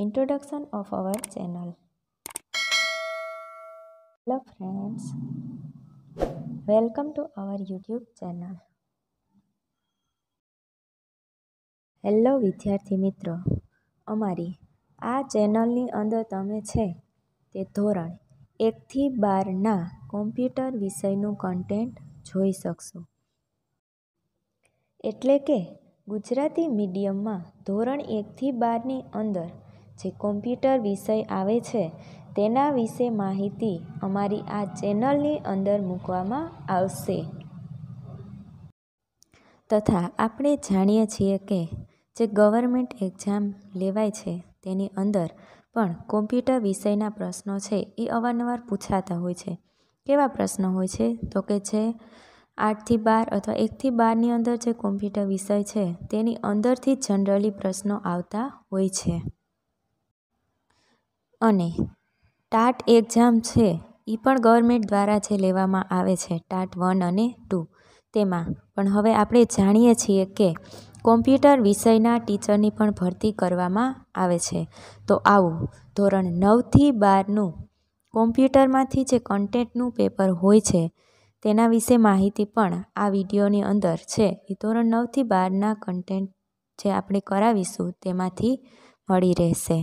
introduction of our channel hello friends welcome to our YouTube channel hello વિદ્યાર્થી મિત્રો અમારી આ ચેનલની અંદર તમે છે તે ધોરણ એકથી બારના કોમ્પ્યુટર વિષયનું કન્ટેન્ટ જોઈ શકશો એટલે કે ગુજરાતી મીડિયમમાં ધોરણ એકથી બારની અંદર જે કોમ્પ્યુટર વિષય આવે છે તેના વિશે માહિતી અમારી આ ચેનલની અંદર મૂકવામાં આવશે તથા આપણે જાણીએ છીએ કે જે ગવર્મેન્ટ એક્ઝામ લેવાય છે તેની અંદર પણ કોમ્પ્યુટર વિષયના પ્રશ્નો છે એ અવારનવાર પૂછાતા હોય છે કેવા પ્રશ્નો હોય છે તો કે જે આઠથી બાર અથવા એકથી બારની અંદર જે કોમ્પ્યુટર વિષય છે તેની અંદરથી જનરલી પ્રશ્નો આવતા હોય છે અને ટાટ એક્ઝામ છે એ પણ ગવર્મેન્ટ દ્વારા જે લેવામાં આવે છે ટાટ વન અને ટુ તેમાં પણ હવે આપણે જાણીએ છીએ કે કોમ્પ્યુટર વિષયના ટીચરની પણ ભરતી કરવામાં આવે છે તો આવું ધોરણ નવથી બારનું કોમ્પ્યુટરમાંથી જે કન્ટેન્ટનું પેપર હોય છે તેના વિશે માહિતી પણ આ વિડીયોની અંદર છે એ ધોરણ નવથી બારના કન્ટેન્ટ જે આપણે કરાવીશું તેમાંથી મળી રહેશે